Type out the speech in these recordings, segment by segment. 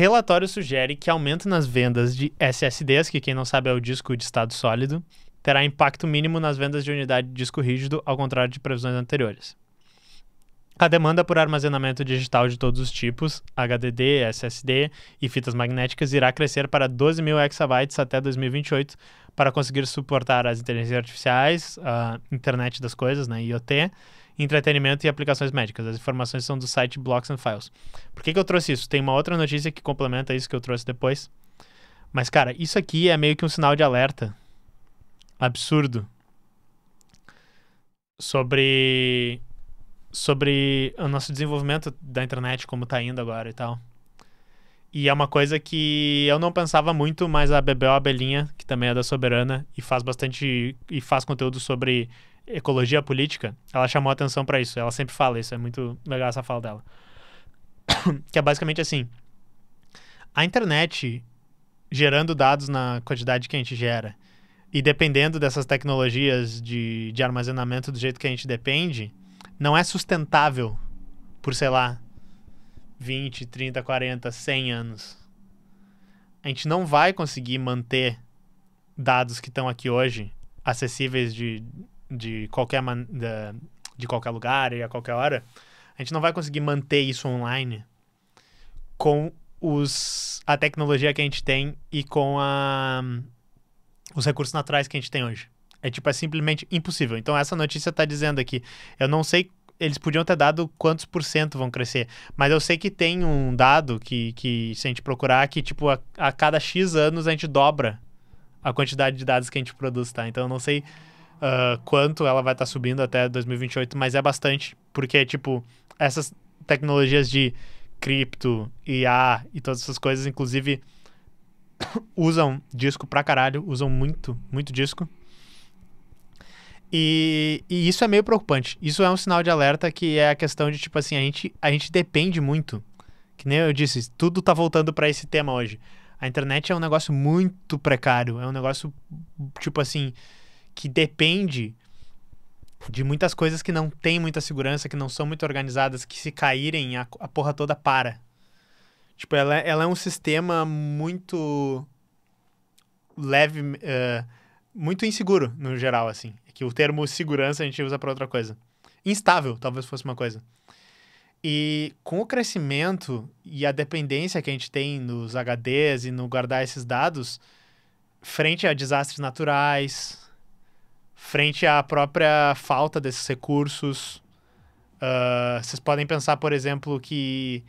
Relatório sugere que aumento nas vendas de SSDs, que quem não sabe é o disco de estado sólido, terá impacto mínimo nas vendas de unidade de disco rígido, ao contrário de previsões anteriores. A demanda por armazenamento digital de todos os tipos, HDD, SSD e fitas magnéticas, irá crescer para 12 mil exabytes até 2028, para conseguir suportar as inteligências artificiais, a ah, internet das coisas, né, IoT, entretenimento e aplicações médicas. As informações são do site Blocks and Files. Por que, que eu trouxe isso? Tem uma outra notícia que complementa isso que eu trouxe depois. Mas, cara, isso aqui é meio que um sinal de alerta absurdo sobre sobre o nosso desenvolvimento da internet, como está indo agora e tal. E é uma coisa que eu não pensava muito, mas a Bebel Abelhinha, que também é da Soberana e faz bastante e faz conteúdo sobre ecologia política, ela chamou atenção para isso. Ela sempre fala isso, é muito legal essa fala dela. que é basicamente assim: a internet gerando dados na quantidade que a gente gera e dependendo dessas tecnologias de, de armazenamento do jeito que a gente depende, não é sustentável por, sei lá, 20, 30, 40, 100 anos. A gente não vai conseguir manter dados que estão aqui hoje acessíveis de, de, qualquer man, de, de qualquer lugar e a qualquer hora. A gente não vai conseguir manter isso online com os, a tecnologia que a gente tem e com a, os recursos naturais que a gente tem hoje. É tipo, é simplesmente impossível. Então essa notícia está dizendo aqui, eu não sei eles podiam ter dado quantos por cento vão crescer. Mas eu sei que tem um dado que, que se a gente procurar, que, tipo, a, a cada X anos a gente dobra a quantidade de dados que a gente produz, tá? Então eu não sei uh, quanto ela vai estar tá subindo até 2028, mas é bastante. Porque, tipo, essas tecnologias de cripto, IA e todas essas coisas, inclusive, usam disco pra caralho, usam muito, muito disco. E, e, isso é meio preocupante. Isso é um sinal de alerta que é a questão de, tipo assim, a gente, a gente depende muito. Que nem eu disse, tudo tá voltando para esse tema hoje. A internet é um negócio muito precário. É um negócio, tipo assim, que depende de muitas coisas que não tem muita segurança, que não são muito organizadas, que se caírem, a, a porra toda para. Tipo, ela, é, ela é um sistema muito leve. Uh, muito inseguro, no geral, assim. É que o termo segurança a gente usa para outra coisa. Instável, talvez fosse uma coisa. E com o crescimento e a dependência que a gente tem nos HDs e no guardar esses dados, frente a desastres naturais, frente à própria falta desses recursos, uh, vocês podem pensar, por exemplo, que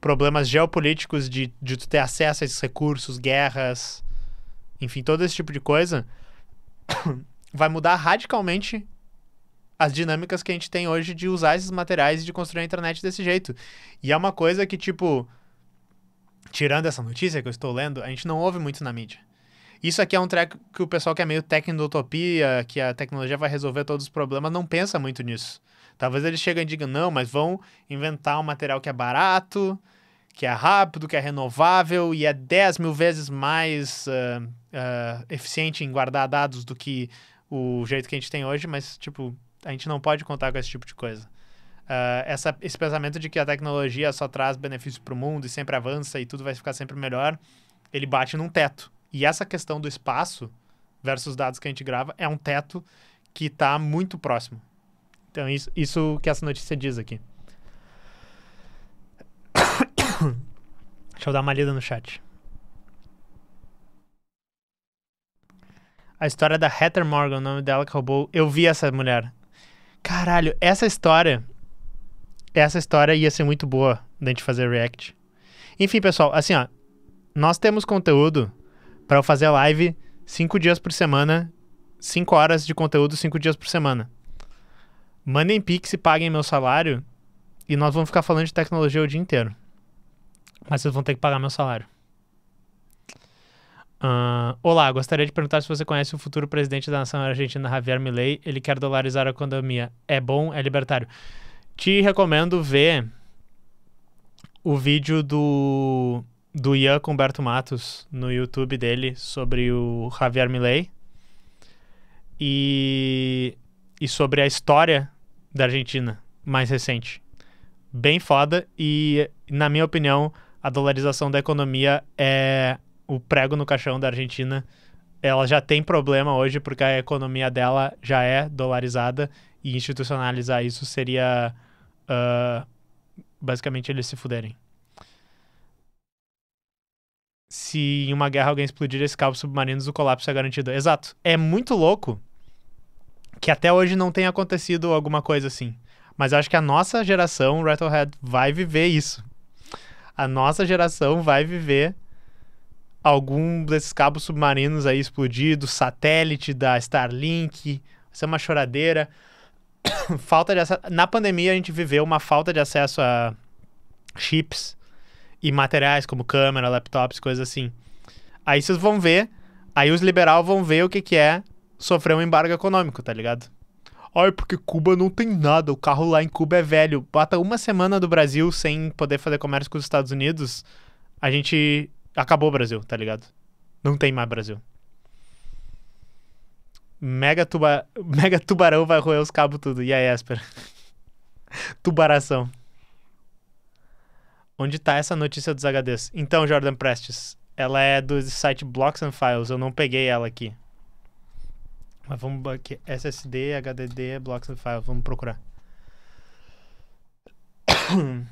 problemas geopolíticos de, de ter acesso a esses recursos, guerras, enfim, todo esse tipo de coisa, vai mudar radicalmente as dinâmicas que a gente tem hoje de usar esses materiais e de construir a internet desse jeito. E é uma coisa que, tipo, tirando essa notícia que eu estou lendo, a gente não ouve muito na mídia. Isso aqui é um treco que o pessoal que é meio técnico utopia, que a tecnologia vai resolver todos os problemas, não pensa muito nisso. Talvez eles cheguem e digam, não, mas vão inventar um material que é barato, que é rápido, que é renovável e é 10 mil vezes mais uh, uh, eficiente em guardar dados do que o jeito que a gente tem hoje, mas, tipo, a gente não pode contar com esse tipo de coisa. Uh, essa, esse pensamento de que a tecnologia só traz benefícios para o mundo e sempre avança e tudo vai ficar sempre melhor, ele bate num teto. E essa questão do espaço versus dados que a gente grava é um teto que está muito próximo. Então, isso, isso que essa notícia diz aqui. Deixa eu dar uma lida no chat. A história da Heather Morgan, o nome dela que roubou. Eu vi essa mulher. Caralho, essa história. Essa história ia ser muito boa da gente fazer react. Enfim, pessoal, assim, ó. Nós temos conteúdo para eu fazer live cinco dias por semana. cinco horas de conteúdo cinco dias por semana. Mandem pix e paguem meu salário. E nós vamos ficar falando de tecnologia o dia inteiro mas vocês vão ter que pagar meu salário. Uh, olá, gostaria de perguntar se você conhece o futuro presidente da nação argentina, Javier Milei. Ele quer dolarizar a economia. É bom? É libertário? Te recomendo ver o vídeo do, do Ian Humberto Matos no YouTube dele sobre o Javier Milei e, e sobre a história da Argentina mais recente. Bem foda e, na minha opinião, a dolarização da economia é o prego no caixão da Argentina. Ela já tem problema hoje porque a economia dela já é dolarizada e institucionalizar isso seria uh, basicamente eles se fuderem. Se em uma guerra alguém explodir esse cabo submarino, o colapso é garantido. Exato. É muito louco que até hoje não tenha acontecido alguma coisa assim. Mas acho que a nossa geração, Rattlehead, vai viver isso a nossa geração vai viver algum desses cabos submarinos aí explodidos, satélite da Starlink, isso é uma choradeira. falta de acesso. Na pandemia a gente viveu uma falta de acesso a chips e materiais como câmera, laptops, coisas assim. Aí vocês vão ver, aí os liberais vão ver o que, que é sofrer um embargo econômico, tá ligado? Ai, porque Cuba não tem nada, o carro lá em Cuba é velho. Bata uma semana do Brasil sem poder fazer comércio com os Estados Unidos, a gente. Acabou o Brasil, tá ligado? Não tem mais Brasil. Mega, tuba... Mega tubarão vai roer os cabos tudo. E aí, Esper? Tubaração. Onde tá essa notícia dos HDs? Então, Jordan Prestes, ela é do site Blocks and Files, eu não peguei ela aqui. Mas vamos aqui, SSD, HDD, blocks of file, vamos procurar.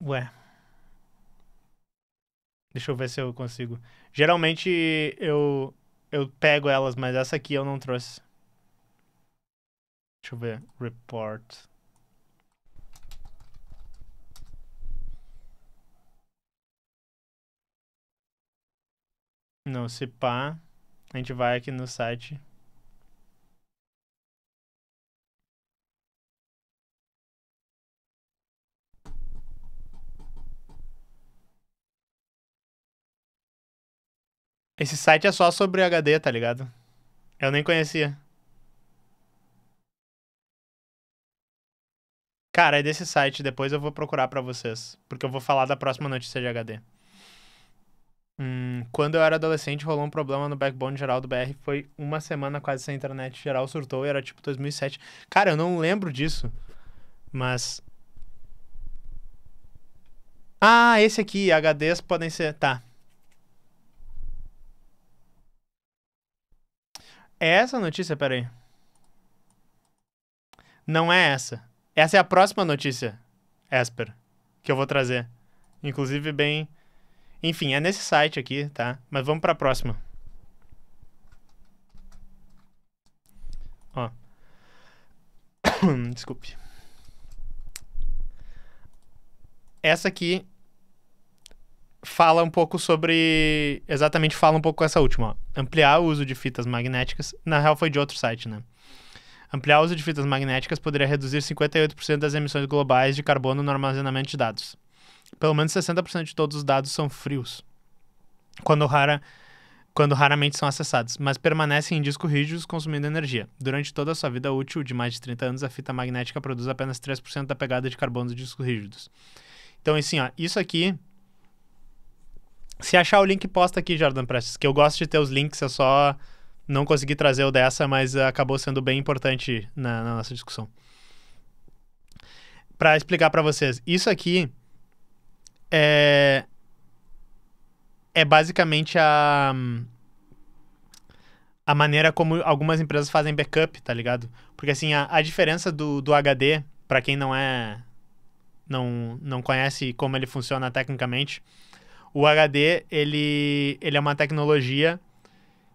Ué. Deixa eu ver se eu consigo. Geralmente eu eu pego elas, mas essa aqui eu não trouxe. Deixa eu ver. Report. Não, se pá. A gente vai aqui no site. Esse site é só sobre HD, tá ligado? Eu nem conhecia. Cara, é desse site. Depois eu vou procurar para vocês. Porque eu vou falar da próxima notícia de HD. Hum, quando eu era adolescente, rolou um problema no backbone geral do BR. Foi uma semana quase sem internet geral, surtou e era tipo 2007. Cara, eu não lembro disso. Mas. Ah, esse aqui, HDs podem ser. Tá. É essa a notícia? Pera aí. Não é essa. Essa é a próxima notícia, Esper, que eu vou trazer. Inclusive, bem enfim, é nesse site aqui, tá? Mas vamos para a próxima. Ó. Desculpe. Essa aqui fala um pouco sobre. Exatamente, fala um pouco com essa última. Ó. Ampliar o uso de fitas magnéticas. Na real, foi de outro site, né? Ampliar o uso de fitas magnéticas poderia reduzir 58% das emissões globais de carbono no armazenamento de dados pelo menos 60% de todos os dados são frios, quando, rara, quando raramente são acessados, mas permanecem em discos rígidos consumindo energia. Durante toda a sua vida útil de mais de 30 anos, a fita magnética produz apenas 3% da pegada de carbono dos discos rígidos. Então, assim, ó, isso aqui. Se achar o link, posta aqui, Jordan Prestes, que eu gosto de ter os links, eu só não consegui trazer o dessa, mas eh, acabou sendo bem importante na, na nossa discussão. Para explicar para vocês, isso aqui é, é basicamente a, a maneira como algumas empresas fazem backup, tá ligado? Porque assim, a, a diferença do, do HD, para quem não é. Não, não conhece como ele funciona tecnicamente, o HD ele, ele é uma tecnologia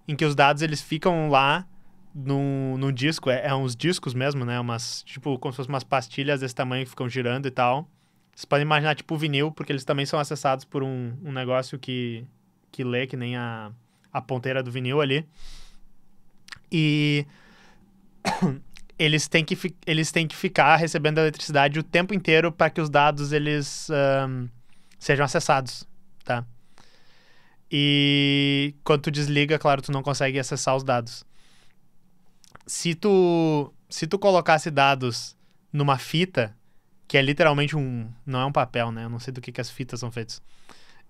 em que os dados eles ficam lá no, no disco, é, é uns discos mesmo, né? Umas, tipo, como se fossem umas pastilhas desse tamanho que ficam girando e tal. Vocês podem imaginar tipo vinil, porque eles também são acessados por um, um negócio que, que lê, que nem a, a ponteira do vinil ali. E eles têm que, eles têm que ficar recebendo eletricidade o tempo inteiro para que os dados eles um, sejam acessados, tá? E quando tu desliga, claro, tu não consegue acessar os dados. Se tu, se tu colocasse dados numa fita, que é literalmente um. Não é um papel, né? Eu não sei do que, que as fitas são feitas.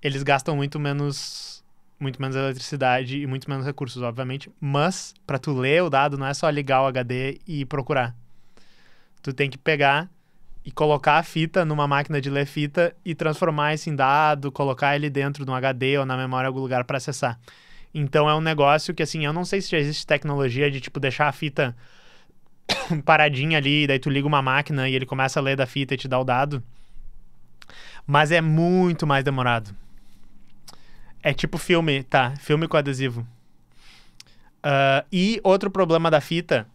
Eles gastam muito menos. Muito menos eletricidade e muito menos recursos, obviamente. Mas, para tu ler o dado, não é só ligar o HD e procurar. Tu tem que pegar e colocar a fita numa máquina de ler fita e transformar esse em dado, colocar ele dentro de um HD ou na memória em algum lugar para acessar. Então é um negócio que, assim, eu não sei se já existe tecnologia de, tipo, deixar a fita paradinha ali, daí tu liga uma máquina e ele começa a ler da fita e te dá o dado. Mas é muito mais demorado. É tipo filme, tá? Filme com adesivo. Uh, e outro problema da fita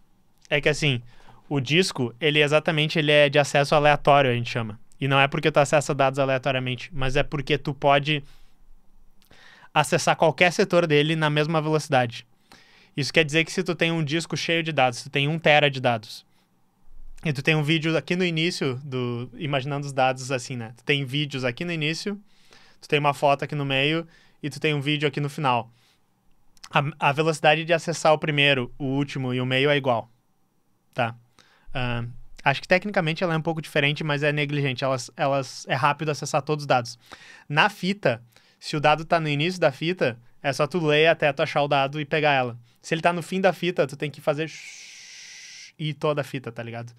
é que assim, o disco, ele é exatamente ele é de acesso aleatório, a gente chama. E não é porque tu acessa dados aleatoriamente, mas é porque tu pode acessar qualquer setor dele na mesma velocidade. Isso quer dizer que se tu tem um disco cheio de dados, tu tem um tera de dados, e tu tem um vídeo aqui no início do imaginando os dados assim, né? Tu tem vídeos aqui no início, tu tem uma foto aqui no meio e tu tem um vídeo aqui no final. A, a velocidade de acessar o primeiro, o último e o meio é igual, tá? Uh, acho que tecnicamente ela é um pouco diferente, mas é negligente. Elas, elas é rápido acessar todos os dados. Na fita, se o dado está no início da fita, é só tu ler até tu achar o dado e pegar ela. Se ele tá no fim da fita, tu tem que fazer e toda a fita, tá ligado?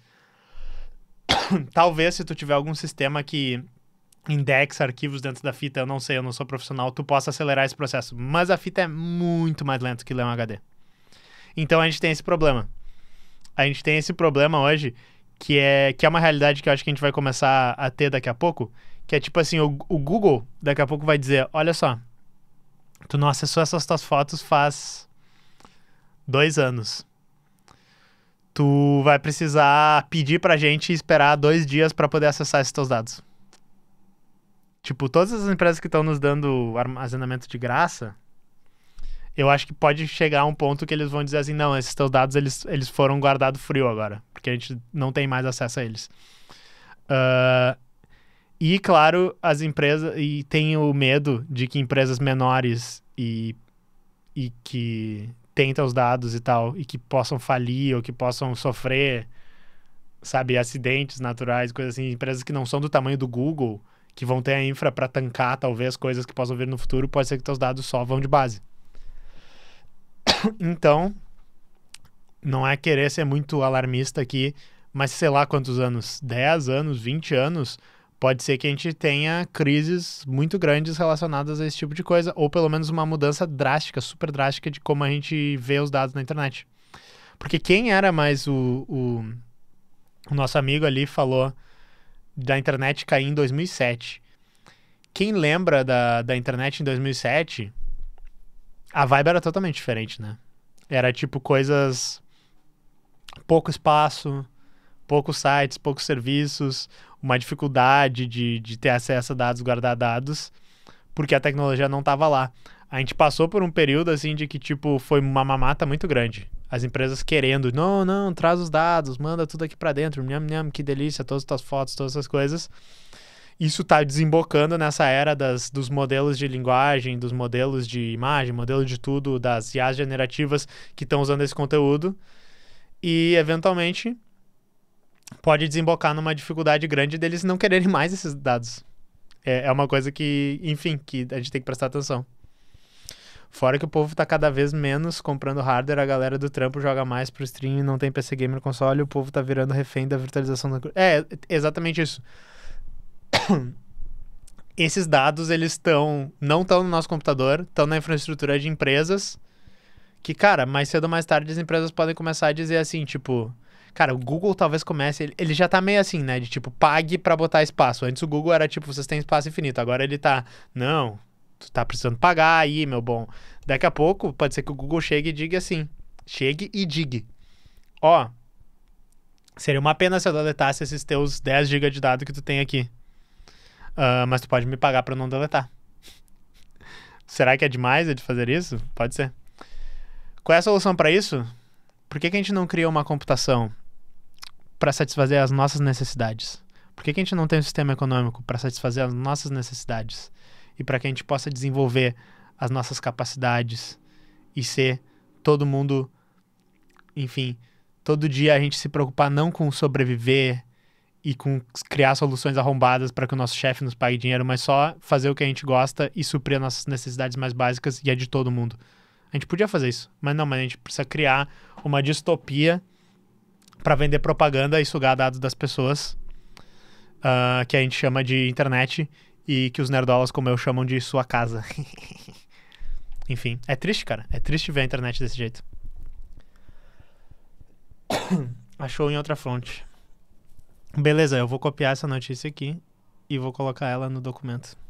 Talvez se tu tiver algum sistema que indexa arquivos dentro da fita, eu não sei, eu não sou profissional, tu possa acelerar esse processo. Mas a fita é muito mais lenta que ler um HD. Então a gente tem esse problema. A gente tem esse problema hoje, que é, que é uma realidade que eu acho que a gente vai começar a ter daqui a pouco, que é tipo assim, o, o Google daqui a pouco vai dizer, olha só, Tu não acessou essas tuas fotos faz dois anos. Tu vai precisar pedir pra gente esperar dois dias para poder acessar esses teus dados. Tipo, todas as empresas que estão nos dando armazenamento de graça, eu acho que pode chegar a um ponto que eles vão dizer assim, não, esses teus dados eles, eles foram guardados frio agora, porque a gente não tem mais acesso a eles. Uh, e, claro, as empresas. E tem o medo de que empresas menores e, e que tentam os dados e tal, e que possam falir ou que possam sofrer, sabe, acidentes naturais, coisas assim. Empresas que não são do tamanho do Google, que vão ter a infra para tancar, talvez, coisas que possam vir no futuro, pode ser que teus dados só vão de base. Então, não é querer ser muito alarmista aqui, mas sei lá quantos anos, 10 anos, 20 anos pode ser que a gente tenha crises muito grandes relacionadas a esse tipo de coisa, ou pelo menos uma mudança drástica, super drástica de como a gente vê os dados na internet. Porque quem era mais o, o, o nosso amigo ali falou da internet cair em 2007. Quem lembra da, da internet em 2007, a vibe era totalmente diferente, né? Era tipo coisas. pouco espaço poucos sites, poucos serviços, uma dificuldade de, de ter acesso a dados, guardar dados, porque a tecnologia não estava lá. A gente passou por um período assim de que tipo foi uma mamata muito grande. As empresas querendo, não, não, traz os dados, manda tudo aqui para dentro, nham, nham, que delícia, todas as tuas fotos, todas essas coisas. Isso está desembocando nessa era das, dos modelos de linguagem, dos modelos de imagem, modelo de tudo, das IAs generativas que estão usando esse conteúdo. E, eventualmente, pode desembocar numa dificuldade grande deles não quererem mais esses dados. É, é uma coisa que, enfim, que a gente tem que prestar atenção. Fora que o povo tá cada vez menos comprando hardware, a galera do trampo joga mais pro stream, não tem PC Gamer console, o povo tá virando refém da virtualização da... É, exatamente isso. Esses dados, eles estão... Não estão no nosso computador, estão na infraestrutura de empresas, que, cara, mais cedo ou mais tarde as empresas podem começar a dizer assim, tipo... Cara, o Google talvez comece. Ele, ele já tá meio assim, né? De tipo, pague para botar espaço. Antes o Google era tipo, vocês têm espaço infinito. Agora ele tá. Não, tu tá precisando pagar aí, meu bom. Daqui a pouco, pode ser que o Google chegue e diga assim. Chegue e diga. Ó, seria uma pena se eu deletasse esses teus 10 GB de dados que tu tem aqui. Uh, mas tu pode me pagar para não deletar. Será que é demais de fazer isso? Pode ser. Qual é a solução para isso? Por que, que a gente não cria uma computação para satisfazer as nossas necessidades? Por que, que, a gente não tem um sistema econômico para satisfazer as nossas necessidades e para que a gente possa desenvolver as nossas capacidades e ser todo mundo, enfim, todo dia a gente se preocupar não com sobreviver e com criar soluções arrombadas para que o nosso chefe nos pague dinheiro, mas só fazer o que a gente gosta e suprir as nossas necessidades mais básicas e a é de todo mundo. A gente podia fazer isso, mas não, mas a gente precisa criar uma distopia para vender propaganda e sugar dados das pessoas, uh, que a gente chama de internet e que os nerdolas como eu chamam de sua casa. Enfim, é triste, cara. É triste ver a internet desse jeito. Achou em outra fonte. Beleza, eu vou copiar essa notícia aqui e vou colocar ela no documento.